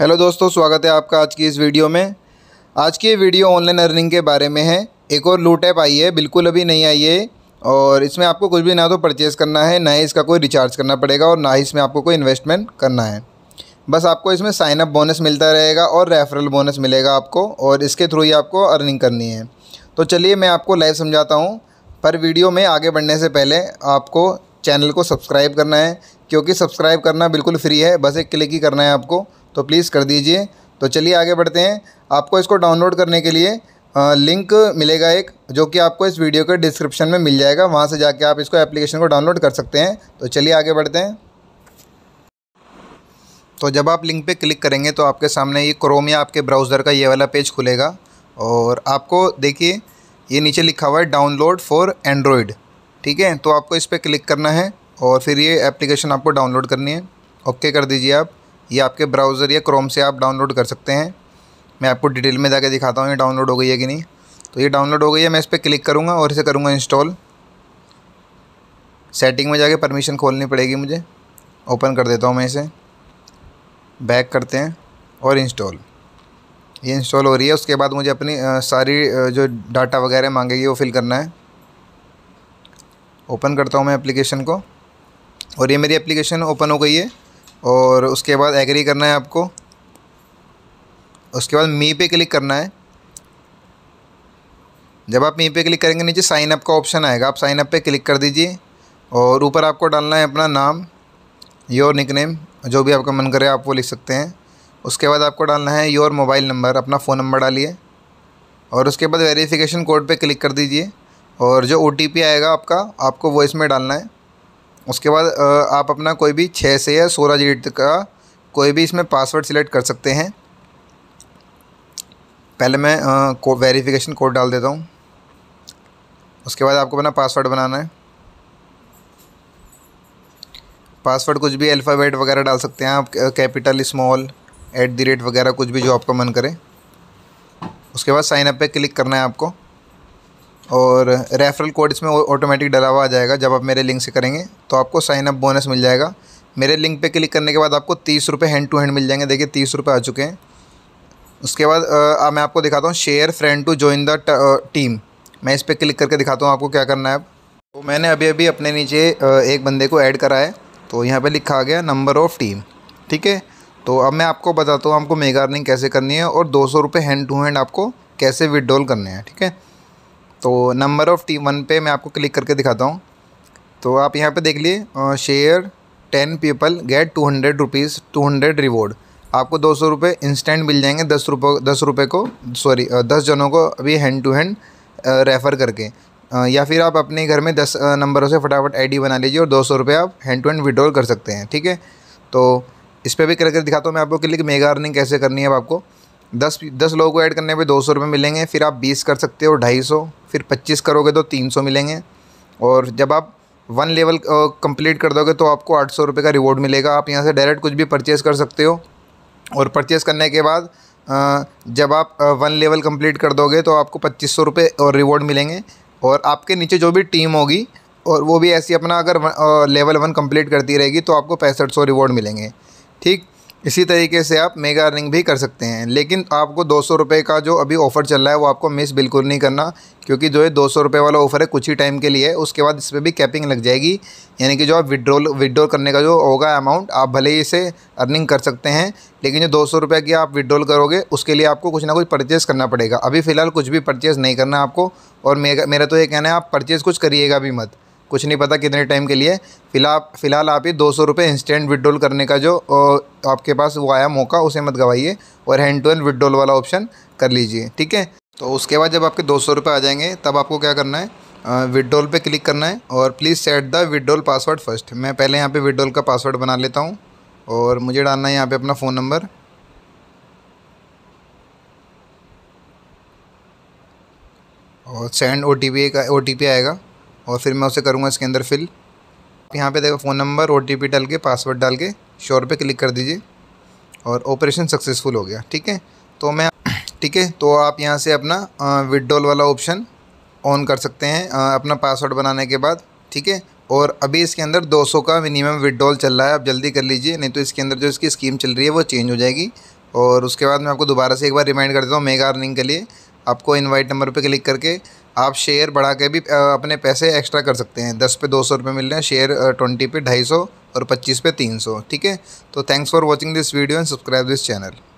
hello दोस्तों स्वागत है आपका आज की इस वीडियो में आज की वीडियो ऑनलाइन अर्निंग के बारे में है एक और लूट ऐप आई है बिल्कुल अभी नहीं आई है और इसमें आपको कुछ भी ना तो परचेज़ करना है ना ही इसका कोई रिचार्ज करना पड़ेगा और ना ही इसमें आपको कोई इन्वेस्टमेंट करना है बस आपको इसमें साइनअप बोनस मिलता रहेगा और रेफरल बोनस मिलेगा आपको और इसके थ्रू ही आपको अर्निंग करनी है तो चलिए मैं आपको लाइव समझाता हूँ पर वीडियो में आगे बढ़ने से पहले आपको चैनल को सब्सक्राइब करना है क्योंकि सब्सक्राइब करना बिल्कुल फ्री है बस एक क्लिक ही करना है आपको तो प्लीज़ कर दीजिए तो चलिए आगे बढ़ते हैं आपको इसको डाउनलोड करने के लिए लिंक मिलेगा एक जो कि आपको इस वीडियो के डिस्क्रिप्शन में मिल जाएगा वहाँ से जाके आप इसको एप्लीकेशन को डाउनलोड कर सकते हैं तो चलिए आगे बढ़ते हैं तो जब आप लिंक पे क्लिक करेंगे तो आपके सामने ये क्रोम या आपके ब्राउज़र का ये वाला पेज खुलेगा और आपको देखिए ये नीचे लिखा हुआ है डाउनलोड फॉर एंड्रॉयड ठीक है तो आपको इस पर क्लिक करना है और फिर ये एप्लीकेशन आपको डाउनलोड करनी है ओके कर दीजिए आप ये आपके ब्राउज़र या क्रोम से आप डाउनलोड कर सकते हैं मैं आपको डिटेल में जाके दिखाता हूँ ये डाउनलोड हो गई है कि नहीं तो ये डाउनलोड हो गई है मैं इस पर क्लिक करूँगा और इसे करूँगा इंस्टॉल सेटिंग में जाके परमिशन खोलनी पड़ेगी मुझे ओपन कर देता हूँ मैं इसे बैक करते हैं और इंस्टॉल ये इंस्टॉल हो रही है उसके बाद मुझे अपनी आ, सारी जो डाटा वगैरह मांगेगी वो फिल करना है ओपन करता हूँ मैं एप्लीकेशन को और ये मेरी एप्लीकेशन ओपन हो गई है और उसके बाद एग्री करना है आपको उसके बाद मी पे क्लिक करना है जब आप मी पे क्लिक करेंगे नीचे साइन अप का ऑप्शन आएगा आप साइन अप पे क्लिक कर दीजिए और ऊपर आपको डालना है अपना नाम योर निकनेम जो भी आपका मन करे आप वो लिख सकते हैं उसके बाद आपको डालना है योर मोबाइल नंबर अपना फ़ोन नंबर डालिए और उसके बाद वेरीफिकेशन कोड पर क्लिक कर दीजिए और जो ओ आएगा आपका आपको वो इसमें डालना है उसके बाद आप अपना कोई भी छः से या सोलह डिजिट का कोई भी इसमें पासवर्ड सिलेक्ट कर सकते हैं पहले मैं को वेरिफिकेशन कोड डाल देता हूँ उसके बाद आपको अपना पासवर्ड बनाना है पासवर्ड कुछ भी अल्फ़ाबेट वगैरह डाल सकते हैं आप capital small at the rate वगैरह कुछ भी जो आपका मन करे उसके बाद साइनअप पे क्लिक करना है आपको और रेफरल कोड इसमें ऑटोमेटिक डाला हुआ आ जाएगा जब आप मेरे लिंक से करेंगे तो आपको साइन अप बोनस मिल जाएगा मेरे लिंक पे क्लिक करने के बाद आपको तीस रुपये हैंड टू हैंड मिल जाएंगे देखिए तीस रुपये आ चुके हैं उसके बाद आ, मैं आपको दिखाता हूँ share friend to join the team मैं इस पर क्लिक करके दिखाता हूँ आपको क्या करना है अब तो मैंने अभी अभी अपने नीचे एक बंदे को ऐड करा है तो यहाँ पर लिखा गया नंबर ऑफ़ टीम ठीक है तो अब मैं आपको बताता हूँ आपको मेगा अर्निंग कैसे करनी है और दो सौ रुपये हैंड टू हैंड आपको कैसे विड्रॉल करने हैं ठीक है तो नंबर ऑफ़ टी वन पे मैं आपको क्लिक करके दिखाता हूँ तो आप यहाँ पे देख लिए share ten people get two hundred rupees two hundred reward आपको दो सौ रुपये इंस्टेंट मिल जाएंगे दस रुपये दस रुपये को सॉरी दस जनों को अभी हैंड टू हैंड रेफ़र करके या फिर आप अपने घर में दस नंबरों से फटाफट आईडी बना लीजिए और दो सौ रुपये आप हैंड टू हैंड विड्रॉल कर सकते हैं ठीक है तो इस पर भी करके दिखाता हूँ मैं आपको क्लिक मेगा अर्निंग कैसे करनी है अब आपको दस दस लोगों को ऐड करने पे दो सौ रुपये मिलेंगे फिर आप बीस कर सकते हो ढाई सौ फिर पच्चीस करोगे तो तीन सौ मिलेंगे और जब आप वन लेवल कंप्लीट कर दोगे तो आपको आठ सौ रुपये का रिवॉर्ड मिलेगा आप यहाँ से डायरेक्ट कुछ भी परचेज़ कर सकते हो और परचेज़ करने के बाद जब आप वन लेवल कम्प्लीट कर दोगे तो आपको पच्चीस सौ रुपये और रिवॉर्ड मिलेंगे और आपके नीचे जो भी टीम होगी और वो भी ऐसी अपना अगर लेवल वन कम्प्लीट करती रहेगी तो आपको पैंसठ सौ रिवॉर्ड मिलेंगे ठीक इसी तरीके से आप मेगा अर्निंग भी कर सकते हैं लेकिन आपको दो सौ रुपये का जो अभी ऑफ़र चल रहा है वो आपको मिस बिल्कुल नहीं करना क्योंकि जो है दो सौ रुपये वाला ऑफ़र है कुछ ही टाइम के लिए उसके बाद इस पर भी कैपिंग लग जाएगी यानी कि जो आप विड्रोल विड्रॉल करने का जो होगा अमाउंट आप भले ही इसे अर्निंग कर सकते हैं लेकिन जो दो सौ रुपये की आप विड्रॉल करोगे उसके लिए आपको कुछ ना कुछ परचेज़ करना पड़ेगा अभी फ़िलहाल कुछ भी परचेज़ नहीं करना आपको और मेरा तो ये कहना है आप परचेज़ कुछ करिएगा भी मत कुछ नहीं पता कितने टाइम के लिए फिलहाल फ़िलहाल आप ही दो सौ रुपये इंस्टेंट विड्रॉल करने का जो आपके पास वो आया मौका उसे मत गवाइए और हैंड टू हैंड विड्रॉल वाला ऑप्शन कर लीजिए ठीक है तो उसके बाद जब आपके दो सौ रुपये आ जाएंगे तब आपको क्या करना है विड्रॉल पे क्लिक करना है और please set the withdrawal password first मैं पहले यहाँ पे विड्रॉल का पासवर्ड बना लेता हूँ और मुझे डालना है यहाँ पे अपना फ़ोन नंबर और सेंड ओ टी पी का ओ टी पी आएगा और फिर मैं उसे करूँगा इसके अंदर फिल यहाँ पे देखो फ़ोन नंबर ओ डाल के पासवर्ड डाल के शोर पे क्लिक कर दीजिए और ऑपरेशन सक्सेसफुल हो गया ठीक है तो मैं ठीक है तो आप यहाँ से अपना विड्रॉल वाला ऑप्शन ऑन कर सकते हैं अपना पासवर्ड बनाने के बाद ठीक है और अभी इसके अंदर 200 का मिनिमम विड्रॉल चल रहा है आप जल्दी कर लीजिए नहीं तो इसके अंदर जो इसकी स्कीम चल रही है वो चेंज हो जाएगी और उसके बाद मैं आपको दोबारा से एक बार रिमाइंड कर देता हूँ मेगा अर्निंग के लिए आपको इनवाइट नंबर पर क्लिक करके आप शेयर बढ़ा के भी अपने पैसे एक्स्ट्रा कर सकते हैं दस पे दो सौ रुपये मिल रहे हैं शेयर ट्वेंटी पे ढाई सौ और पच्चीस पे तीन सौ ठीक है तो thanks for watching this video and subscribe this channel